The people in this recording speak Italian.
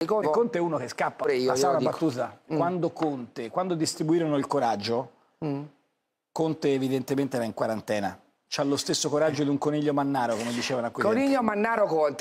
Ricordo... Conte è uno che scappa. Io, Passava una dico. battuta. Mm. Quando Conte, quando distribuirono il coraggio, mm. Conte evidentemente era in quarantena. C'ha lo stesso coraggio di un coniglio mannaro, come dicevano a quei Coniglio tempi. mannaro Conte.